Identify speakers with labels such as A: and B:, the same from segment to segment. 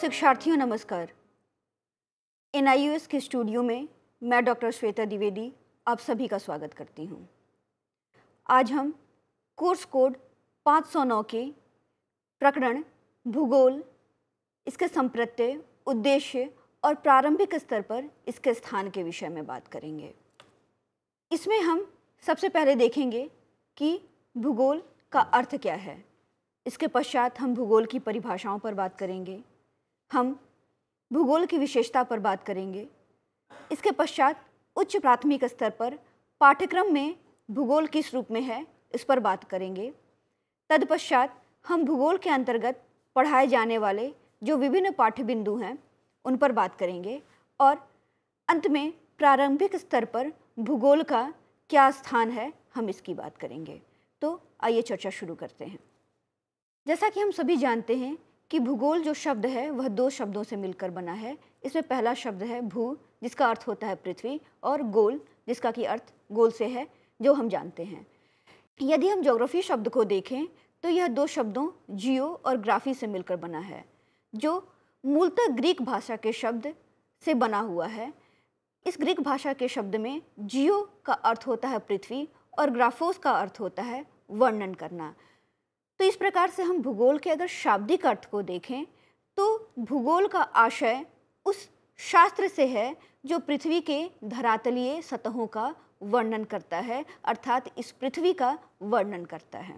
A: शिक्षार्थियों नमस्कार एन के स्टूडियो में मैं डॉक्टर श्वेता द्विवेदी आप सभी का स्वागत करती हूं। आज हम कोर्स कोड 509 के प्रकरण भूगोल इसके संप्रत्य उद्देश्य और प्रारंभिक स्तर पर इसके स्थान के विषय में बात करेंगे इसमें हम सबसे पहले देखेंगे कि भूगोल का अर्थ क्या है इसके पश्चात हम भूगोल की परिभाषाओं पर बात करेंगे हम भूगोल की विशेषता पर बात करेंगे इसके पश्चात उच्च प्राथमिक स्तर पर पाठ्यक्रम में भूगोल किस रूप में है इस पर बात करेंगे तदपश्चात हम भूगोल के अंतर्गत पढ़ाए जाने वाले जो विभिन्न पाठ्य बिंदु हैं उन पर बात करेंगे और अंत में प्रारंभिक स्तर पर भूगोल का क्या स्थान है हम इसकी बात करेंगे तो आइए चर्चा शुरू करते हैं जैसा कि हम सभी जानते हैं कि भूगोल जो शब्द है वह दो शब्दों से मिलकर बना है इसमें पहला शब्द है भू जिसका अर्थ होता है पृथ्वी और गोल जिसका कि अर्थ गोल से है जो हम जानते हैं यदि हम जोग्राफी शब्द को देखें तो यह दो शब्दों जियो और ग्राफी से मिलकर बना है जो मूलतः ग्रीक भाषा के शब्द से बना हुआ है इस ग्रीक भाषा के शब्द में जियो का अर्थ होता है पृथ्वी और ग्राफोस का अर्थ होता है वर्णन करना तो इस प्रकार से हम भूगोल के अगर शाब्दिक अर्थ को देखें तो भूगोल का आशय उस शास्त्र से है जो पृथ्वी के धरातलीय सतहों का वर्णन करता है अर्थात इस पृथ्वी का वर्णन करता है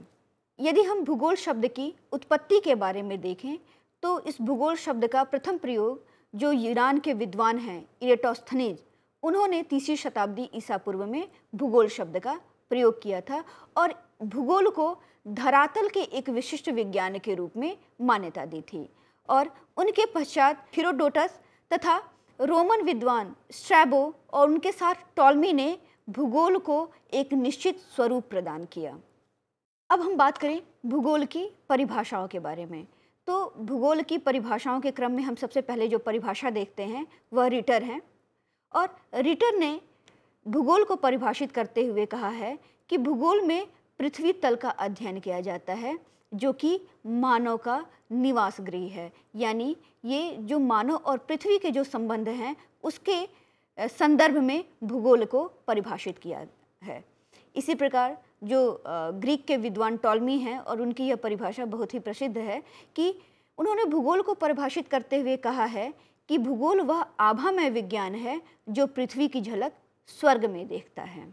A: यदि हम भूगोल शब्द की उत्पत्ति के बारे में देखें तो इस भूगोल शब्द का प्रथम प्रयोग जो ईरान के विद्वान हैं इरेटोस्थनीज उन्होंने तीसरी शताब्दी ईसा पूर्व में भूगोल शब्द का प्रयोग किया था और भूगोल को धरातल के एक विशिष्ट विज्ञान के रूप में मान्यता दी थी और उनके पश्चात हिरोडोटस तथा रोमन विद्वान स्ट्रैबो और उनके साथ टॉलमी ने भूगोल को एक निश्चित स्वरूप प्रदान किया अब हम बात करें भूगोल की परिभाषाओं के बारे में तो भूगोल की परिभाषाओं के क्रम में हम सबसे पहले जो परिभाषा देखते हैं वह रिटर हैं और रिटर ने भूगोल को परिभाषित करते हुए कहा है कि भूगोल में पृथ्वी तल का अध्ययन किया जाता है जो कि मानव का निवास गृह है यानी ये जो मानव और पृथ्वी के जो संबंध हैं उसके संदर्भ में भूगोल को परिभाषित किया है इसी प्रकार जो ग्रीक के विद्वान टॉलमी हैं और उनकी यह परिभाषा बहुत ही प्रसिद्ध है कि उन्होंने भूगोल को परिभाषित करते हुए कहा है कि भूगोल वह आभामय विज्ञान है जो पृथ्वी की झलक स्वर्ग में देखता है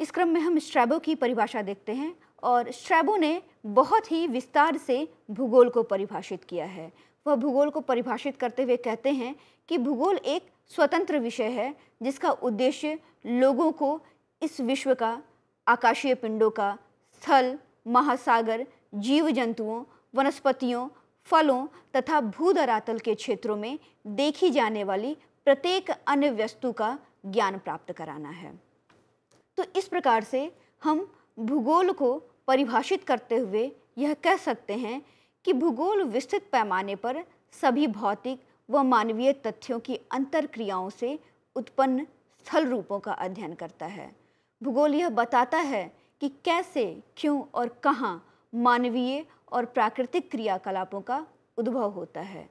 A: इस क्रम में हम स्ट्रैबो की परिभाषा देखते हैं और स्ट्रैबो ने बहुत ही विस्तार से भूगोल को परिभाषित किया है वह भूगोल को परिभाषित करते हुए कहते हैं कि भूगोल एक स्वतंत्र विषय है जिसका उद्देश्य लोगों को इस विश्व का आकाशीय पिंडों का स्थल महासागर जीव जंतुओं वनस्पतियों फलों तथा भूधरातल के क्षेत्रों में देखी जाने वाली प्रत्येक अन्य वस्तु का ज्ञान प्राप्त कराना है तो इस प्रकार से हम भूगोल को परिभाषित करते हुए यह कह सकते हैं कि भूगोल विस्तृत पैमाने पर सभी भौतिक व मानवीय तथ्यों की अंतर क्रियाओं से उत्पन्न स्थल रूपों का अध्ययन करता है भूगोल यह बताता है कि कैसे क्यों और कहाँ मानवीय और प्राकृतिक क्रियाकलापों का उद्भव होता है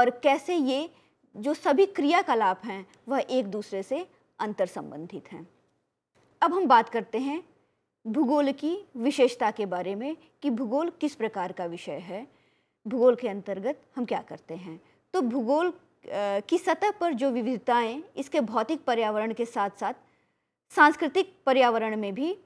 A: और कैसे ये जो सभी क्रियाकलाप हैं वह एक दूसरे से अंतर संबंधित हैं अब हम बात करते हैं भूगोल की विशेषता के बारे में कि भूगोल किस प्रकार का विषय है भूगोल के अंतर्गत हम क्या करते हैं तो भूगोल की सतह पर जो विविधताएं इसके भौतिक पर्यावरण के साथ साथ सांस्कृतिक पर्यावरण में भी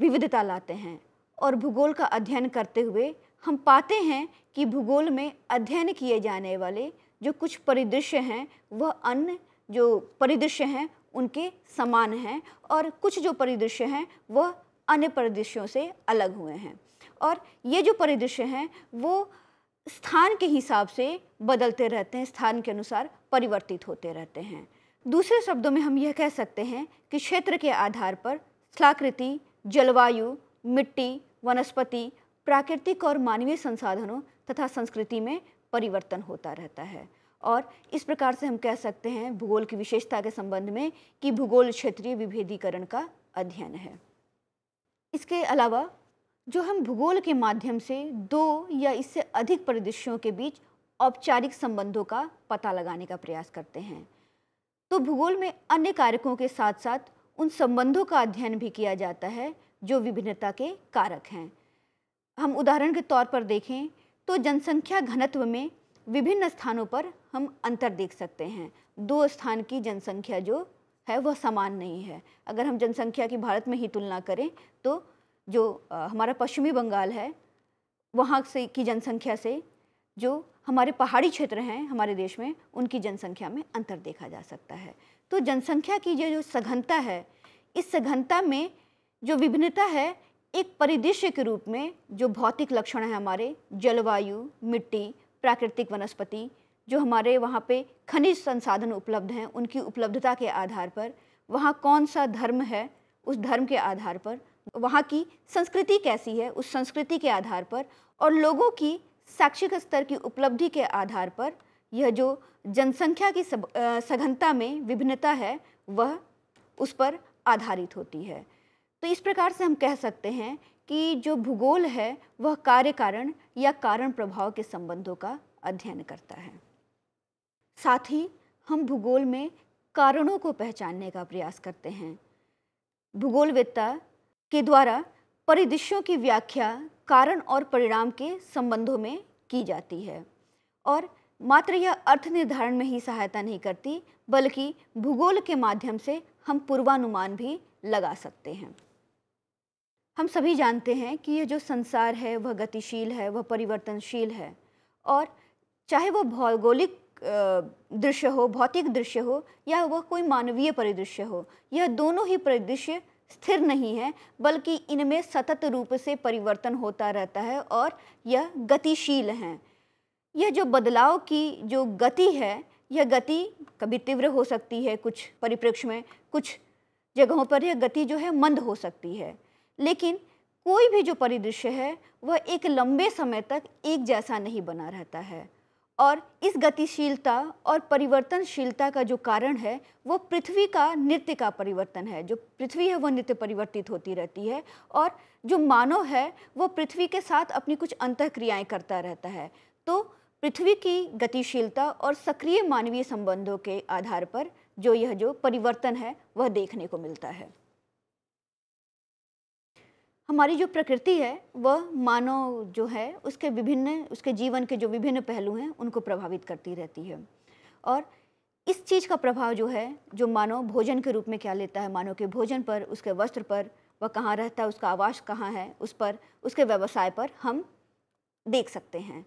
A: विविधता लाते हैं और भूगोल का अध्ययन करते हुए हम पाते हैं कि भूगोल में अध्ययन किए जाने वाले जो कुछ परिदृश्य हैं वह अन्य जो परिदृश्य हैं उनके समान हैं और कुछ जो परिदृश्य हैं वह अन्य परिदृश्यों से अलग हुए हैं और ये जो परिदृश्य हैं वो स्थान के हिसाब से बदलते रहते हैं स्थान के अनुसार परिवर्तित होते रहते हैं दूसरे शब्दों में हम यह कह सकते हैं कि क्षेत्र के आधार पर स्थलाकृति जलवायु मिट्टी वनस्पति प्राकृतिक और मानवीय संसाधनों तथा संस्कृति में परिवर्तन होता रहता है और इस प्रकार से हम कह सकते हैं भूगोल की विशेषता के संबंध में कि भूगोल क्षेत्रीय विभेदीकरण का अध्ययन है इसके अलावा जो हम भूगोल के माध्यम से दो या इससे अधिक परिदृश्यों के बीच औपचारिक संबंधों का पता लगाने का प्रयास करते हैं तो भूगोल में अन्य कारकों के साथ साथ उन संबंधों का अध्ययन भी किया जाता है जो विभिन्नता के कारक हैं हम उदाहरण के तौर पर देखें तो जनसंख्या घनत्व में विभिन्न स्थानों पर हम अंतर देख सकते हैं दो स्थान की जनसंख्या जो है वह समान नहीं है अगर हम जनसंख्या की भारत में ही तुलना करें तो जो हमारा पश्चिमी बंगाल है वहाँ से की जनसंख्या से जो हमारे पहाड़ी क्षेत्र हैं हमारे देश में उनकी जनसंख्या में अंतर देखा जा सकता है तो जनसंख्या की जो जो सघनता है इस सघनता में जो विभिन्नता है एक परिदृश्य के रूप में जो भौतिक लक्षण है हमारे जलवायु मिट्टी प्राकृतिक वनस्पति जो हमारे वहाँ पे खनिज संसाधन उपलब्ध हैं उनकी उपलब्धता के आधार पर वहाँ कौन सा धर्म है उस धर्म के आधार पर वहाँ की संस्कृति कैसी है उस संस्कृति के आधार पर और लोगों की शैक्षिक स्तर की उपलब्धि के आधार पर यह जो जनसंख्या की सब, सघनता में विभिन्नता है वह उस पर आधारित होती है तो इस प्रकार से हम कह सकते हैं कि जो भूगोल है वह कार्य कारण या कारण प्रभाव के संबंधों का अध्ययन करता है साथ ही हम भूगोल में कारणों को पहचानने का प्रयास करते हैं भूगोलविद्ता के द्वारा परिदृश्यों की व्याख्या कारण और परिणाम के संबंधों में की जाती है और मात्र यह अर्थ निर्धारण में ही सहायता नहीं करती बल्कि भूगोल के माध्यम से हम पूर्वानुमान भी लगा सकते हैं हम सभी जानते हैं कि यह जो संसार है वह गतिशील है वह परिवर्तनशील है और चाहे वह भौगोलिक दृश्य हो भौतिक दृश्य हो या वह कोई मानवीय परिदृश्य हो यह दोनों ही परिदृश्य स्थिर नहीं है बल्कि इनमें सतत रूप से परिवर्तन होता रहता है और यह गतिशील हैं यह जो बदलाव की जो गति है यह गति कभी तीव्र हो सकती है कुछ परिप्रेक्ष्य में कुछ जगहों पर यह गति जो है मंद हो सकती है लेकिन कोई भी जो परिदृश्य है वह एक लंबे समय तक एक जैसा नहीं बना रहता है और इस गतिशीलता और परिवर्तनशीलता का जो कारण है वो पृथ्वी का नृत्य का परिवर्तन है जो पृथ्वी है वो नृत्य परिवर्तित होती रहती है और जो मानव है वो पृथ्वी के साथ अपनी कुछ अंत क्रियाएँ करता रहता है तो पृथ्वी की गतिशीलता और सक्रिय मानवीय संबंधों के आधार पर जो यह जो परिवर्तन है वह देखने को मिलता है हमारी जो प्रकृति है वह मानव जो है उसके विभिन्न उसके जीवन के जो विभिन्न पहलू हैं उनको प्रभावित करती रहती है और इस चीज़ का प्रभाव जो है जो मानव भोजन के रूप में क्या लेता है मानव के भोजन पर उसके वस्त्र पर वह कहाँ रहता है उसका आवास कहाँ है उस पर उसके व्यवसाय पर हम देख सकते हैं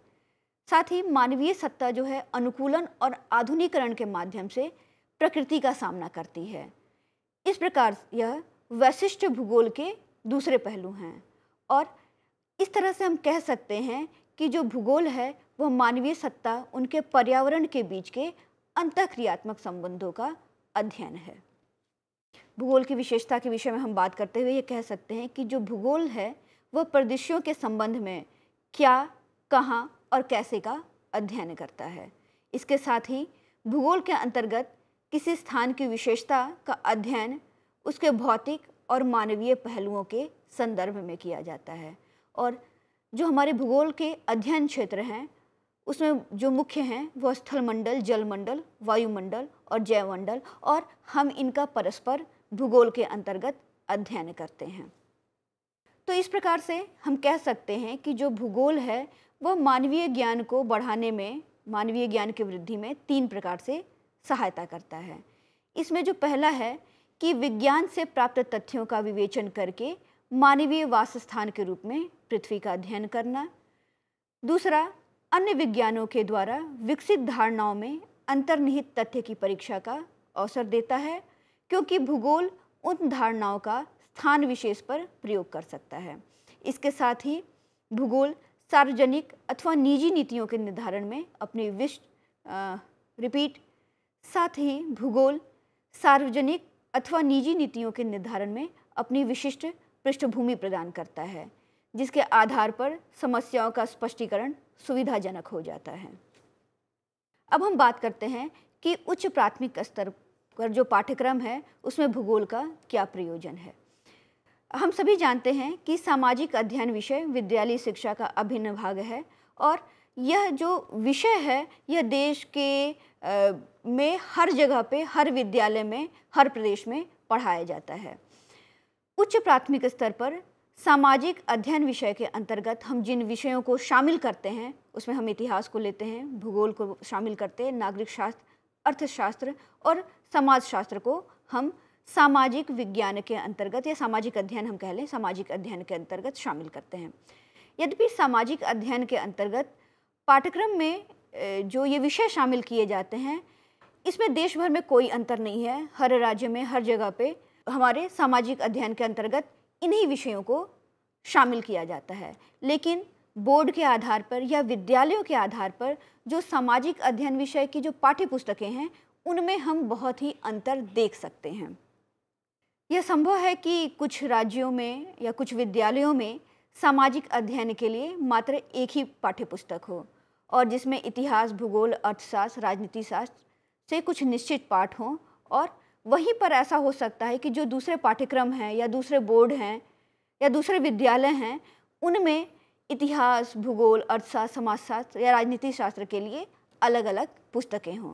A: साथ ही मानवीय सत्ता जो है अनुकूलन और आधुनिकरण के माध्यम से प्रकृति का सामना करती है इस प्रकार यह वैशिष्ट भूगोल के दूसरे पहलू हैं और इस तरह से हम कह सकते हैं कि जो भूगोल है वह मानवीय सत्ता उनके पर्यावरण के बीच के क्रियात्मक संबंधों का अध्ययन है भूगोल की विशेषता के विषय में हम बात करते हुए ये कह सकते हैं कि जो भूगोल है वह प्रदेशों के संबंध में क्या कहाँ और कैसे का अध्ययन करता है इसके साथ ही भूगोल के अंतर्गत किसी स्थान की विशेषता का अध्ययन उसके भौतिक और मानवीय पहलुओं के संदर्भ में किया जाता है और जो हमारे भूगोल के अध्ययन क्षेत्र हैं उसमें जो मुख्य हैं वह स्थलमंडल जलमंडल वायुमंडल और जैवमंडल और हम इनका परस्पर भूगोल के अंतर्गत अध्ययन करते हैं तो इस प्रकार से हम कह सकते हैं कि जो भूगोल है वह मानवीय ज्ञान को बढ़ाने में मानवीय ज्ञान की वृद्धि में तीन प्रकार से सहायता करता है इसमें जो पहला है कि विज्ञान से प्राप्त तथ्यों का विवेचन करके मानवीय वासस्थान के रूप में पृथ्वी का अध्ययन करना दूसरा अन्य विज्ञानों के द्वारा विकसित धारणाओं में अंतर्निहित तथ्य की परीक्षा का अवसर देता है क्योंकि भूगोल उन धारणाओं का स्थान विशेष पर प्रयोग कर सकता है इसके साथ ही भूगोल सार्वजनिक अथवा निजी नीतियों के निर्धारण में अपनी विश्व रिपीट साथ ही भूगोल सार्वजनिक अथवा निजी नीतियों के निर्धारण में अपनी विशिष्ट पृष्ठभूमि प्रदान करता है जिसके आधार पर समस्याओं का स्पष्टीकरण सुविधाजनक हो जाता है अब हम बात करते हैं कि उच्च प्राथमिक स्तर पर जो पाठ्यक्रम है उसमें भूगोल का क्या प्रयोजन है हम सभी जानते हैं कि सामाजिक अध्ययन विषय विद्यालय शिक्षा का अभिन्न भाग है और यह जो विषय है यह देश के आ, में हर जगह पे हर विद्यालय में हर प्रदेश में पढ़ाया जाता है उच्च प्राथमिक स्तर पर सामाजिक अध्ययन विषय के अंतर्गत हम जिन विषयों को शामिल करते हैं उसमें हम इतिहास को लेते हैं भूगोल को शामिल करते हैं नागरिक शास्त्र अर्थशास्त्र और समाजशास्त्र को हम सामाजिक विज्ञान के अंतर्गत या सामाजिक अध्ययन हम कह लें सामाजिक अध्ययन के अंतर्गत शामिल करते हैं यद्यपि सामाजिक अध्ययन के अंतर्गत पाठ्यक्रम में जो ये विषय शामिल किए जाते हैं इसमें देश भर में कोई अंतर नहीं है हर राज्य में हर जगह पे हमारे सामाजिक अध्ययन के अंतर्गत इन्हीं विषयों को शामिल किया जाता है लेकिन बोर्ड के आधार पर या विद्यालयों के आधार पर जो सामाजिक अध्ययन विषय की जो पाठ्य पुस्तकें हैं उनमें हम बहुत ही अंतर देख सकते हैं यह संभव है कि कुछ राज्यों में या कुछ विद्यालयों में सामाजिक अध्ययन के लिए मात्र एक ही पुस्तक हो और जिसमें इतिहास भूगोल अर्थशास्त्र राजनीति शास्त्र से कुछ निश्चित पाठ हों और वहीं पर ऐसा हो सकता है कि जो दूसरे पाठ्यक्रम हैं या दूसरे बोर्ड हैं या दूसरे विद्यालय हैं उनमें इतिहास भूगोल अर्थशास्त्र समाजशास्त्र या राजनीति शास्त्र के लिए अलग अलग पुस्तकें हों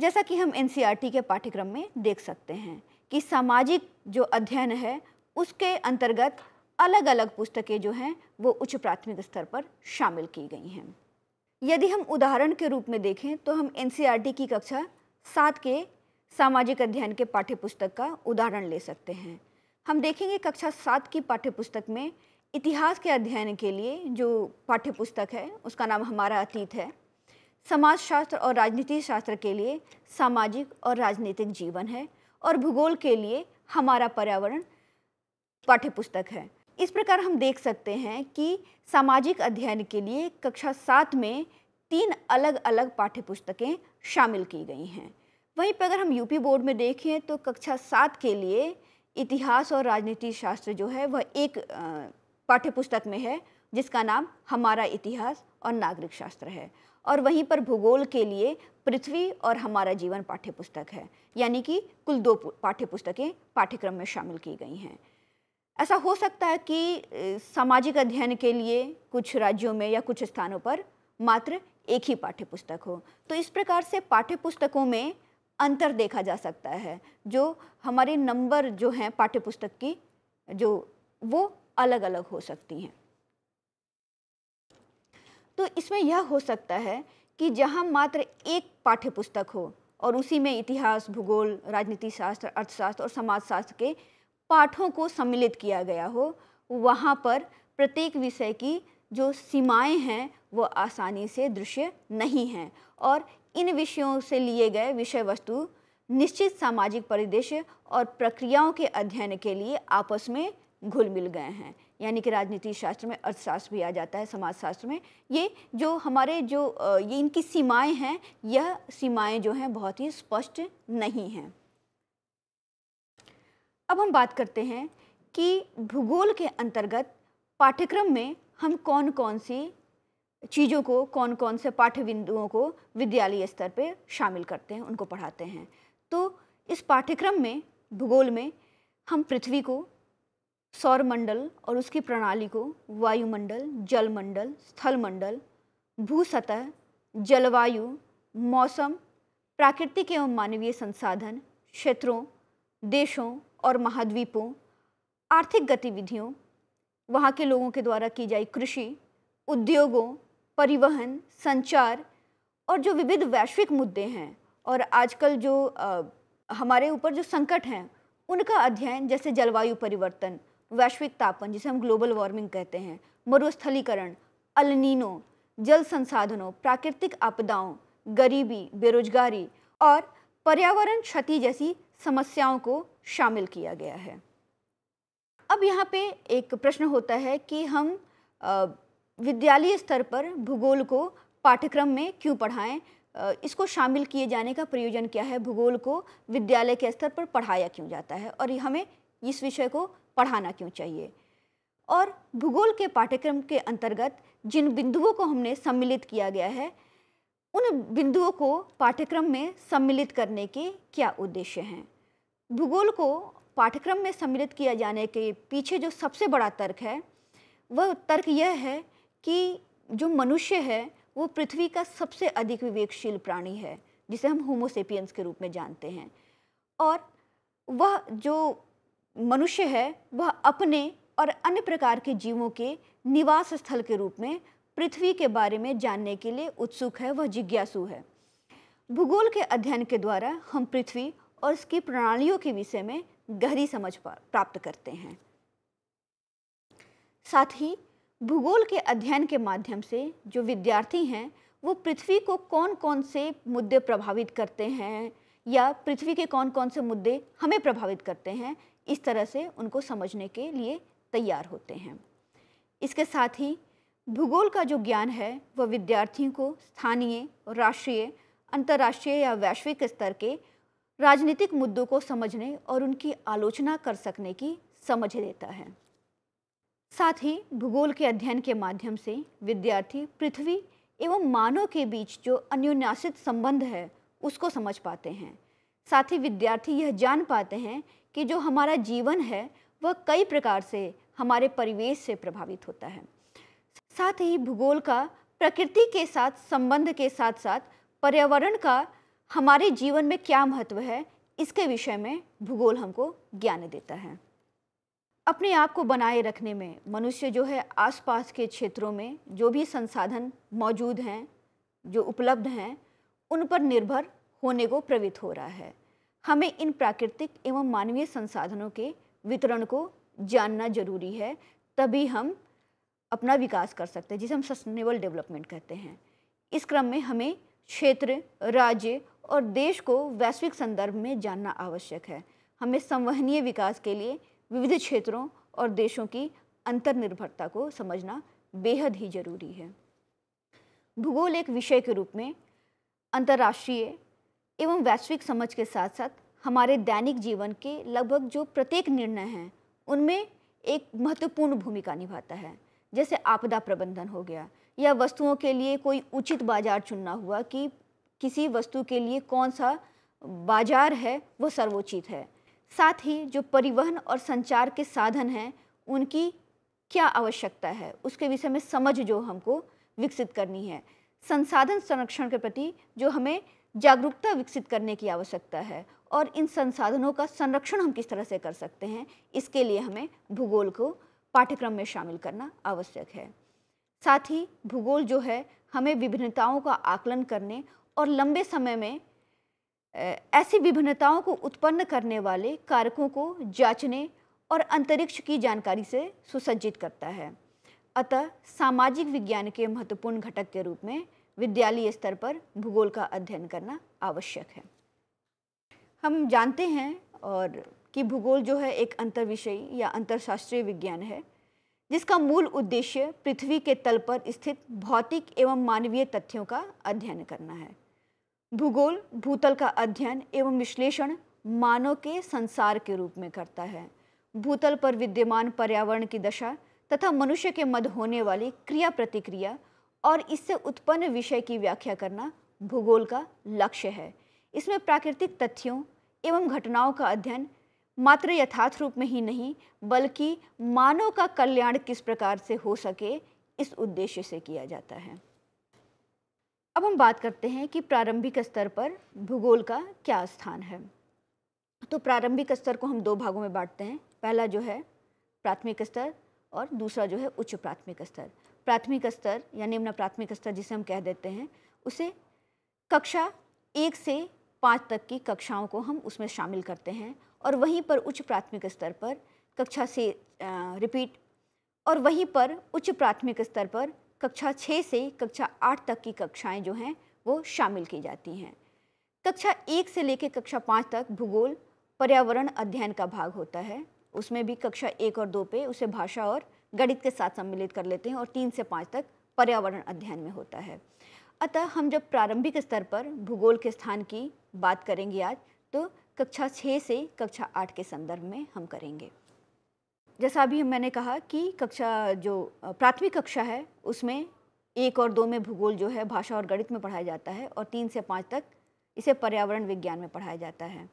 A: जैसा कि हम एन e के पाठ्यक्रम में देख सकते हैं कि सामाजिक जो अध्ययन है उसके अंतर्गत अलग अलग पुस्तकें जो हैं वो उच्च प्राथमिक स्तर पर शामिल की गई हैं यदि हम उदाहरण के रूप में देखें तो हम एन e की कक्षा सात के सामाजिक अध्ययन के पाठ्य पुस्तक का उदाहरण ले सकते हैं हम देखेंगे कक्षा सात की पाठ्यपुस्तक में इतिहास के अध्ययन के लिए जो पाठ्य पुस्तक है उसका नाम हमारा अतीत है समाजशास्त्र और राजनीति शास्त्र के लिए सामाजिक और राजनीतिक जीवन है और भूगोल के लिए हमारा पर्यावरण पाठ्य पुस्तक है इस प्रकार हम देख सकते हैं कि सामाजिक अध्ययन के लिए कक्षा सात में तीन अलग अलग पाठ्यपुस्तकें शामिल की गई हैं वहीं पर अगर हम यूपी बोर्ड में देखें तो कक्षा सात के लिए इतिहास और राजनीति शास्त्र जो है वह एक पाठ्यपुस्तक में है जिसका नाम हमारा इतिहास और नागरिक शास्त्र है और वहीं पर भूगोल के लिए पृथ्वी और हमारा जीवन पाठ्यपुस्तक है यानी कि कुल दो पाठ्यपुस्तकें पाठ्यक्रम में शामिल की गई हैं ऐसा हो सकता है कि सामाजिक अध्ययन के लिए कुछ राज्यों में या कुछ स्थानों पर मात्र एक ही पाठ्य पुस्तक हो तो इस प्रकार से पाठ्य पुस्तकों में अंतर देखा जा सकता है जो हमारे नंबर जो हैं पाठ्य पुस्तक की जो वो अलग अलग हो सकती हैं तो इसमें यह हो सकता है कि जहाँ मात्र एक पाठ्य पुस्तक हो और उसी में इतिहास भूगोल राजनीति शास्त्र अर्थशास्त्र और समाजशास्त्र के पाठों को सम्मिलित किया गया हो वहाँ पर प्रत्येक विषय की जो सीमाएं हैं वो आसानी से दृश्य नहीं हैं और इन विषयों से लिए गए विषय वस्तु निश्चित सामाजिक परिदृश्य और प्रक्रियाओं के अध्ययन के लिए आपस में घुल मिल गए हैं यानी कि राजनीति शास्त्र में अर्थशास्त्र भी आ जाता है समाजशास्त्र में ये जो हमारे जो ये इनकी सीमाएं हैं यह सीमाएं जो हैं बहुत ही स्पष्ट नहीं हैं अब हम बात करते हैं कि भूगोल के अंतर्गत पाठ्यक्रम में हम कौन कौन सी चीज़ों को कौन कौन से पाठ्य बिंदुओं को विद्यालय स्तर पर शामिल करते हैं उनको पढ़ाते हैं तो इस पाठ्यक्रम में भूगोल में हम पृथ्वी को सौरमंडल और उसकी प्रणाली को वायुमंडल जलमंडल स्थलमंडल सतह जलवायु मौसम प्राकृतिक एवं मानवीय संसाधन क्षेत्रों देशों और महाद्वीपों आर्थिक गतिविधियों वहाँ के लोगों के द्वारा की जाए कृषि उद्योगों परिवहन संचार और जो विविध वैश्विक मुद्दे हैं और आजकल जो आ, हमारे ऊपर जो संकट हैं उनका अध्ययन जैसे जलवायु परिवर्तन वैश्विक तापन जिसे हम ग्लोबल वार्मिंग कहते हैं मरुस्थलीकरण अलनीनो जल संसाधनों प्राकृतिक आपदाओं गरीबी बेरोजगारी और पर्यावरण क्षति जैसी समस्याओं को शामिल किया गया है अब यहाँ पे एक प्रश्न होता है कि हम विद्यालय स्तर पर भूगोल को पाठ्यक्रम में क्यों पढ़ाएं इसको शामिल किए जाने का प्रयोजन क्या है भूगोल को विद्यालय के स्तर पर पढ़ाया क्यों जाता है और हमें इस विषय को पढ़ाना क्यों चाहिए और भूगोल के पाठ्यक्रम के अंतर्गत जिन बिंदुओं को हमने सम्मिलित किया गया है उन बिंदुओं को पाठ्यक्रम में सम्मिलित करने के क्या उद्देश्य हैं भूगोल को पाठ्यक्रम में सम्मिलित किया जाने के पीछे जो सबसे बड़ा तर्क है वह तर्क यह है कि जो मनुष्य है वो पृथ्वी का सबसे अधिक विवेकशील प्राणी है जिसे हम होमोसेपियंस के रूप में जानते हैं और वह जो मनुष्य है वह अपने और अन्य प्रकार के जीवों के निवास स्थल के रूप में पृथ्वी के बारे में जानने के लिए उत्सुक है वह जिज्ञासु है भूगोल के अध्ययन के द्वारा हम पृथ्वी और इसकी प्रणालियों के विषय में गहरी समझ प्राप्त करते हैं साथ ही भूगोल के अध्ययन के माध्यम से जो विद्यार्थी हैं वो पृथ्वी को कौन कौन से मुद्दे प्रभावित करते हैं या पृथ्वी के कौन कौन से मुद्दे हमें प्रभावित करते हैं इस तरह से उनको समझने के लिए तैयार होते हैं इसके साथ ही भूगोल का जो ज्ञान है वह विद्यार्थियों को स्थानीय राष्ट्रीय अंतर्राष्ट्रीय या वैश्विक स्तर के राजनीतिक मुद्दों को समझने और उनकी आलोचना कर सकने की समझ देता है साथ ही भूगोल के अध्ययन के माध्यम से विद्यार्थी पृथ्वी एवं मानव के बीच जो अन्योन्याश्रित संबंध है उसको समझ पाते हैं साथ ही विद्यार्थी यह जान पाते हैं कि जो हमारा जीवन है वह कई प्रकार से हमारे परिवेश से प्रभावित होता है साथ ही भूगोल का प्रकृति के साथ संबंध के साथ साथ पर्यावरण का हमारे जीवन में क्या महत्व है इसके विषय में भूगोल हमको ज्ञान देता है अपने आप को बनाए रखने में मनुष्य जो है आसपास के क्षेत्रों में जो भी संसाधन मौजूद हैं जो उपलब्ध हैं उन पर निर्भर होने को प्रवृत्त हो रहा है हमें इन प्राकृतिक एवं मानवीय संसाधनों के वितरण को जानना जरूरी है तभी हम अपना विकास कर सकते हैं जिसे हम सस्टेनेबल डेवलपमेंट कहते हैं इस क्रम में हमें क्षेत्र राज्य और देश को वैश्विक संदर्भ में जानना आवश्यक है हमें संवहनीय विकास के लिए विविध क्षेत्रों और देशों की अंतर्निर्भरता को समझना बेहद ही जरूरी है भूगोल एक विषय के रूप में अंतर्राष्ट्रीय एवं वैश्विक समझ के साथ साथ हमारे दैनिक जीवन के लगभग जो प्रत्येक निर्णय हैं उनमें एक महत्वपूर्ण भूमिका निभाता है जैसे आपदा प्रबंधन हो गया या वस्तुओं के लिए कोई उचित बाजार चुनना हुआ कि किसी वस्तु के लिए कौन सा बाजार है वो सर्वोचित है साथ ही जो परिवहन और संचार के साधन हैं उनकी क्या आवश्यकता है उसके विषय में समझ जो हमको विकसित करनी है संसाधन संरक्षण के प्रति जो हमें जागरूकता विकसित करने की आवश्यकता है और इन संसाधनों का संरक्षण हम किस तरह से कर सकते हैं इसके लिए हमें भूगोल को पाठ्यक्रम में शामिल करना आवश्यक है साथ ही भूगोल जो है हमें विभिन्नताओं का आकलन करने और लंबे समय में ऐसी विभिन्नताओं को उत्पन्न करने वाले कारकों को जांचने और अंतरिक्ष की जानकारी से सुसज्जित करता है अतः सामाजिक विज्ञान के महत्वपूर्ण घटक के रूप में विद्यालय स्तर पर भूगोल का अध्ययन करना आवश्यक है हम जानते हैं और कि भूगोल जो है एक अंतर विषयी या अंतरशास्त्रीय विज्ञान है जिसका मूल उद्देश्य पृथ्वी के तल पर स्थित भौतिक एवं मानवीय तथ्यों का अध्ययन करना है भूगोल भूतल का अध्ययन एवं विश्लेषण मानव के संसार के रूप में करता है भूतल पर विद्यमान पर्यावरण की दशा तथा मनुष्य के मध्य होने वाली क्रिया प्रतिक्रिया और इससे उत्पन्न विषय की व्याख्या करना भूगोल का लक्ष्य है इसमें प्राकृतिक तथ्यों एवं घटनाओं का अध्ययन मात्र यथार्थ रूप में ही नहीं बल्कि मानव का कल्याण किस प्रकार से हो सके इस उद्देश्य से किया जाता है अब हम बात करते हैं कि प्रारंभिक स्तर पर भूगोल का क्या स्थान है तो प्रारंभिक स्तर को हम दो भागों में बांटते हैं पहला जो है प्राथमिक स्तर और दूसरा जो है उच्च प्राथमिक स्तर प्राथमिक स्तर या निम्न प्राथमिक स्तर जिसे हम कह देते हैं उसे कक्षा एक से पाँच तक की कक्षाओं को हम उसमें शामिल करते हैं और वहीं पर उच्च प्राथमिक स्तर पर कक्षा से रिपीट और वहीं पर उच्च प्राथमिक स्तर पर कक्षा छः से कक्षा आठ तक की कक्षाएं जो हैं वो शामिल की जाती हैं कक्षा एक से लेकर कक्षा पाँच तक भूगोल पर्यावरण अध्ययन का भाग होता है उसमें भी कक्षा एक और दो पे उसे भाषा और गणित के साथ सम्मिलित कर लेते हैं और तीन से पाँच तक पर्यावरण अध्ययन में होता है अतः हम जब प्रारंभिक स्तर पर भूगोल के स्थान की बात करेंगे आज तो कक्षा छः से कक्षा आठ के संदर्भ में हम करेंगे जैसा अभी मैंने कहा कि कक्षा जो प्राथमिक कक्षा है उसमें एक और दो में भूगोल जो है भाषा और गणित में पढ़ाया जाता है और तीन से पाँच तक इसे पर्यावरण विज्ञान में पढ़ाया जाता है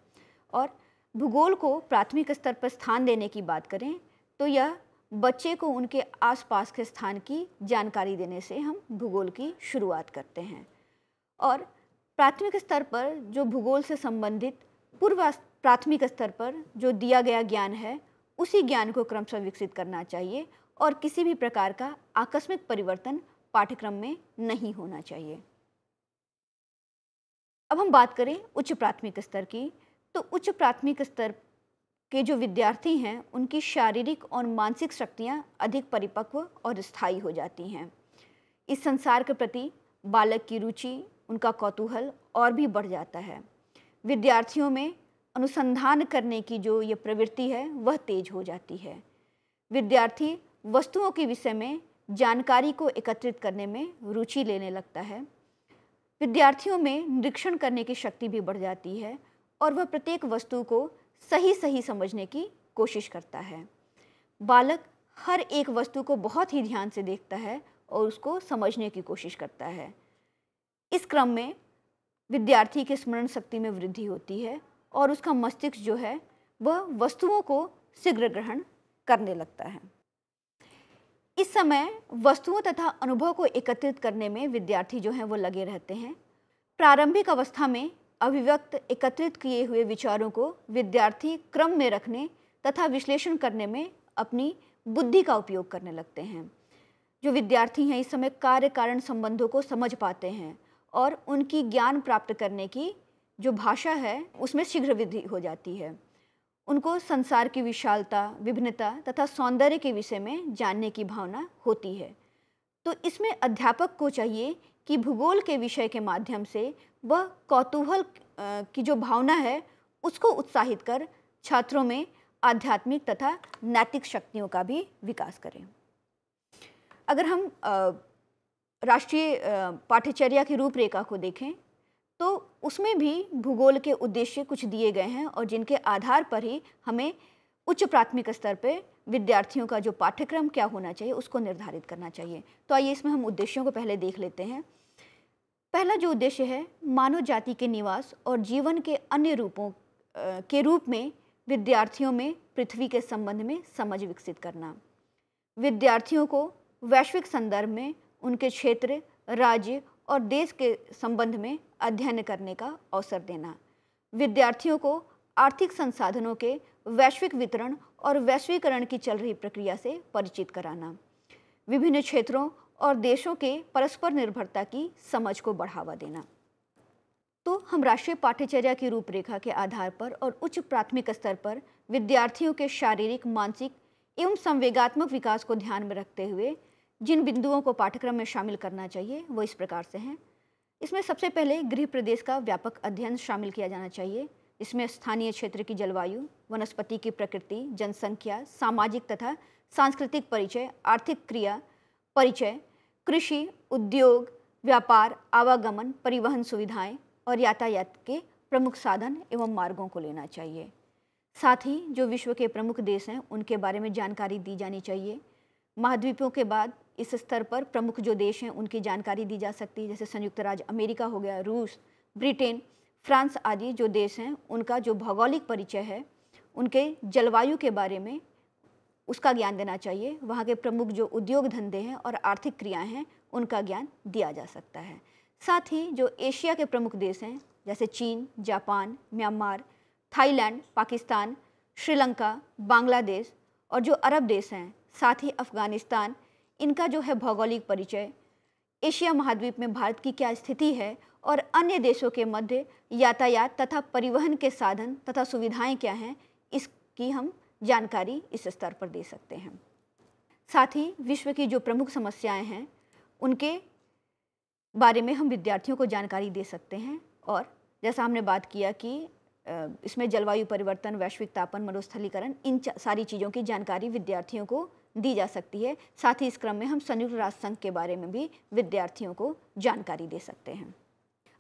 A: और भूगोल को प्राथमिक स्तर पर स्थान देने की बात करें तो यह बच्चे को उनके आसपास के स्थान की जानकारी देने से हम भूगोल की शुरुआत करते हैं और प्राथमिक स्तर पर जो भूगोल से संबंधित पूर्व प्राथमिक स्तर पर जो दिया गया ज्ञान है उसी ज्ञान को क्रमशः विकसित करना चाहिए और किसी भी प्रकार का आकस्मिक परिवर्तन पाठ्यक्रम में नहीं होना चाहिए अब हम बात करें उच्च प्राथमिक स्तर की तो उच्च प्राथमिक स्तर के जो विद्यार्थी हैं उनकी शारीरिक और मानसिक शक्तियाँ अधिक परिपक्व और स्थायी हो जाती हैं इस संसार के प्रति बालक की रुचि उनका कौतूहल और भी बढ़ जाता है विद्यार्थियों में अनुसंधान करने की जो ये प्रवृत्ति है वह तेज हो जाती है विद्यार्थी वस्तुओं के विषय में जानकारी को एकत्रित करने में रुचि लेने लगता है विद्यार्थियों में निरीक्षण करने की शक्ति भी बढ़ जाती है और वह प्रत्येक वस्तु को सही सही समझने की कोशिश करता है बालक हर एक वस्तु को बहुत ही ध्यान से देखता है और उसको समझने की कोशिश करता है इस क्रम में विद्यार्थी के स्मरण शक्ति में वृद्धि होती है और उसका मस्तिष्क जो है वह वस्तुओं को शीघ्र ग्रहण करने लगता है इस समय वस्तुओं तथा अनुभव को एकत्रित करने में विद्यार्थी जो हैं वो लगे रहते हैं प्रारंभिक अवस्था में अभिव्यक्त एकत्रित किए हुए विचारों को विद्यार्थी क्रम में रखने तथा विश्लेषण करने में अपनी बुद्धि का उपयोग करने लगते हैं जो विद्यार्थी हैं इस समय कार्य कारण संबंधों को समझ पाते हैं और उनकी ज्ञान प्राप्त करने की जो भाषा है उसमें शीघ्र वृद्धि हो जाती है उनको संसार की विशालता विभिन्नता तथा सौंदर्य के विषय में जानने की भावना होती है तो इसमें अध्यापक को चाहिए कि भूगोल के विषय के माध्यम से वह कौतूहल की जो भावना है उसको उत्साहित कर छात्रों में आध्यात्मिक तथा नैतिक शक्तियों का भी विकास करें अगर हम राष्ट्रीय पाठ्यचर्या की रूपरेखा को देखें तो उसमें भी भूगोल के उद्देश्य कुछ दिए गए हैं और जिनके आधार पर ही हमें उच्च प्राथमिक स्तर पर विद्यार्थियों का जो पाठ्यक्रम क्या होना चाहिए उसको निर्धारित करना चाहिए तो आइए इसमें हम उद्देश्यों को पहले देख लेते हैं पहला जो उद्देश्य है मानव जाति के निवास और जीवन के अन्य रूपों के रूप में विद्यार्थियों में पृथ्वी के संबंध में समझ विकसित करना विद्यार्थियों को वैश्विक संदर्भ में उनके क्षेत्र राज्य और देश के संबंध में अध्ययन करने का अवसर देना विद्यार्थियों को आर्थिक संसाधनों के वैश्विक वितरण और वैश्वीकरण की चल रही प्रक्रिया से परिचित कराना विभिन्न क्षेत्रों और देशों के परस्पर निर्भरता की समझ को बढ़ावा देना तो हम राष्ट्रीय पाठ्यचर्या की रूपरेखा के आधार पर और उच्च प्राथमिक स्तर पर विद्यार्थियों के शारीरिक मानसिक एवं संवेगात्मक विकास को ध्यान में रखते हुए जिन बिंदुओं को पाठ्यक्रम में शामिल करना चाहिए वो इस प्रकार से हैं इसमें सबसे पहले गृह प्रदेश का व्यापक अध्ययन शामिल किया जाना चाहिए इसमें स्थानीय क्षेत्र की जलवायु वनस्पति की प्रकृति जनसंख्या सामाजिक तथा सांस्कृतिक परिचय आर्थिक क्रिया परिचय कृषि उद्योग व्यापार आवागमन परिवहन सुविधाएं और यातायात के प्रमुख साधन एवं मार्गों को लेना चाहिए साथ ही जो विश्व के प्रमुख देश हैं उनके बारे में जानकारी दी जानी चाहिए महाद्वीपों के बाद इस स्तर पर प्रमुख जो देश हैं उनकी जानकारी दी जा सकती है जैसे संयुक्त राज्य अमेरिका हो गया रूस ब्रिटेन फ्रांस आदि जो देश हैं उनका जो भौगोलिक परिचय है उनके जलवायु के बारे में उसका ज्ञान देना चाहिए वहाँ के प्रमुख जो उद्योग धंधे हैं और आर्थिक क्रियाएँ हैं उनका ज्ञान दिया जा सकता है साथ ही जो एशिया के प्रमुख देश हैं जैसे चीन Japan Myanmar Thailand Pakistan Sri Lanka Bangladesh और जो अरब देश हैं साथ ही अफ़गानिस्तान इनका जो है भौगोलिक परिचय एशिया महाद्वीप में भारत की क्या स्थिति है और अन्य देशों के मध्य यातायात तथा परिवहन के साधन तथा सुविधाएं क्या हैं इसकी हम जानकारी इस स्तर पर दे सकते हैं साथ ही विश्व की जो प्रमुख समस्याएं हैं उनके बारे में हम विद्यार्थियों को जानकारी दे सकते हैं और जैसा हमने बात किया कि इसमें जलवायु परिवर्तन वैश्विक तापन मरुस्थलीकरण इन सारी चीज़ों की जानकारी विद्यार्थियों को दी जा सकती है साथ ही इस क्रम में हम संयुक्त राष्ट्र संघ के बारे में भी विद्यार्थियों को जानकारी दे सकते हैं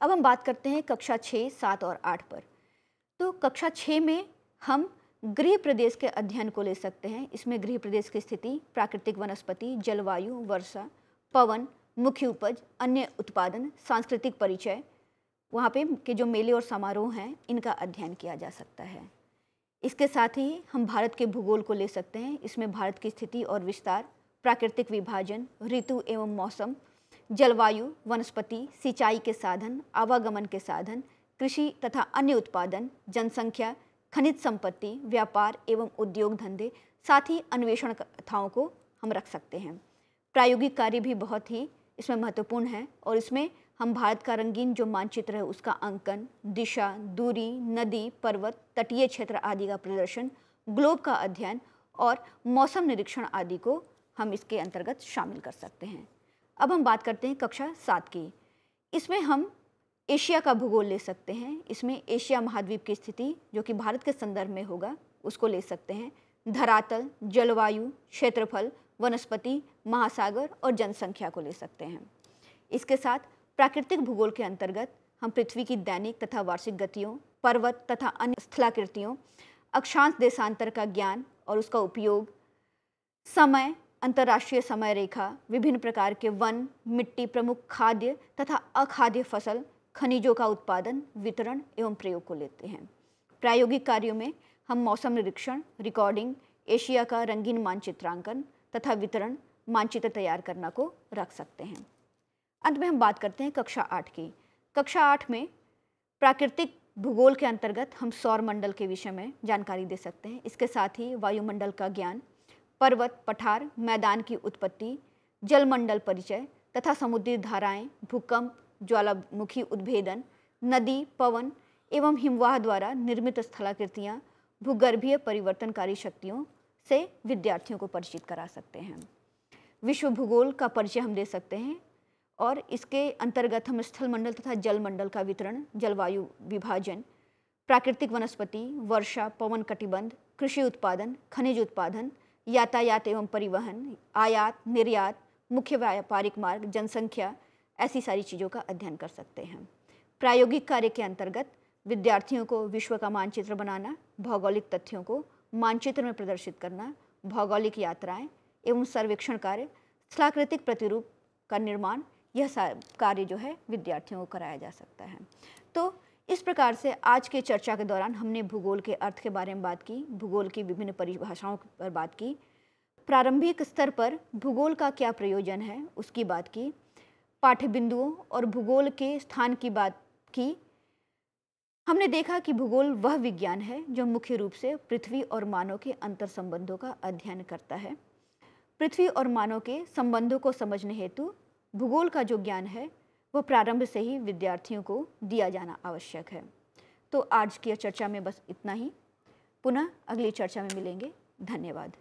A: अब हम बात करते हैं कक्षा छः सात और आठ पर तो कक्षा छः में हम गृह प्रदेश के अध्ययन को ले सकते हैं इसमें गृह प्रदेश की स्थिति प्राकृतिक वनस्पति जलवायु वर्षा पवन मुख्य उपज अन्य उत्पादन सांस्कृतिक परिचय वहाँ पे के जो मेले और समारोह हैं इनका अध्ययन किया जा सकता है इसके साथ ही हम भारत के भूगोल को ले सकते हैं इसमें भारत की स्थिति और विस्तार प्राकृतिक विभाजन ऋतु एवं मौसम जलवायु वनस्पति सिंचाई के साधन आवागमन के साधन कृषि तथा अन्य उत्पादन जनसंख्या खनिज संपत्ति व्यापार एवं उद्योग धंधे साथ ही अन्वेषण कथाओं को हम रख सकते हैं प्रायोगिक कार्य भी बहुत ही इसमें महत्वपूर्ण है और इसमें हम भारत का रंगीन जो मानचित्र है उसका अंकन दिशा दूरी नदी पर्वत तटीय क्षेत्र आदि का प्रदर्शन ग्लोब का अध्ययन और मौसम निरीक्षण आदि को हम इसके अंतर्गत शामिल कर सकते हैं अब हम बात करते हैं कक्षा सात की इसमें हम एशिया का भूगोल ले सकते हैं इसमें एशिया महाद्वीप की स्थिति जो कि भारत के संदर्भ में होगा उसको ले सकते हैं धरातल जलवायु क्षेत्रफल वनस्पति महासागर और जनसंख्या को ले सकते हैं इसके साथ प्राकृतिक भूगोल के अंतर्गत हम पृथ्वी की दैनिक तथा वार्षिक गतियों पर्वत तथा अन्य स्थलाकृतियों अक्षांश देशांतर का ज्ञान और उसका उपयोग समय अंतर्राष्ट्रीय समय रेखा विभिन्न प्रकार के वन मिट्टी प्रमुख खाद्य तथा अखाद्य फसल खनिजों का उत्पादन वितरण एवं प्रयोग को लेते हैं प्रायोगिक कार्यों में हम मौसम निरीक्षण रिकॉर्डिंग एशिया का रंगीन मानचित्रांकन तथा वितरण मानचित्र तैयार करना को रख सकते हैं अंत में हम बात करते हैं कक्षा आठ की कक्षा आठ में प्राकृतिक भूगोल के अंतर्गत हम सौर मंडल के विषय में जानकारी दे सकते हैं इसके साथ ही वायुमंडल का ज्ञान पर्वत पठार मैदान की उत्पत्ति जलमंडल परिचय तथा समुद्री धाराएं, भूकंप ज्वालामुखी उद्भेदन नदी पवन एवं हिमवाह द्वारा निर्मित स्थलाकृतियाँ भूगर्भीय परिवर्तनकारी शक्तियों से विद्यार्थियों को परिचित करा सकते हैं विश्व भूगोल का परिचय हम दे सकते हैं और इसके अंतर्गत हम स्थल मंडल तथा जल मंडल का वितरण जलवायु विभाजन प्राकृतिक वनस्पति वर्षा पवन कटिबंध कृषि उत्पादन खनिज उत्पादन यातायात एवं परिवहन आयात निर्यात मुख्य व्यापारिक मार्ग जनसंख्या ऐसी सारी चीज़ों का अध्ययन कर सकते हैं प्रायोगिक कार्य के अंतर्गत विद्यार्थियों को विश्व का मानचित्र बनाना भौगोलिक तथ्यों को मानचित्र में प्रदर्शित करना भौगोलिक यात्राएं एवं सर्वेक्षण कार्य स्थलाकृतिक प्रतिरूप का निर्माण यह कार्य जो है विद्यार्थियों को कराया जा सकता है तो इस प्रकार से आज के चर्चा के दौरान हमने भूगोल के अर्थ के बारे में बात की भूगोल की विभिन्न परिभाषाओं पर बात की प्रारंभिक स्तर पर भूगोल का क्या प्रयोजन है उसकी बात की पाठ्य बिंदुओं और भूगोल के स्थान की बात की हमने देखा कि भूगोल वह विज्ञान है जो मुख्य रूप से पृथ्वी और मानव के अंतर संबंधों का अध्ययन करता है पृथ्वी और मानव के संबंधों को समझने हेतु भूगोल का जो ज्ञान है वो प्रारंभ से ही विद्यार्थियों को दिया जाना आवश्यक है तो आज की चर्चा में बस इतना ही पुनः अगली चर्चा में मिलेंगे धन्यवाद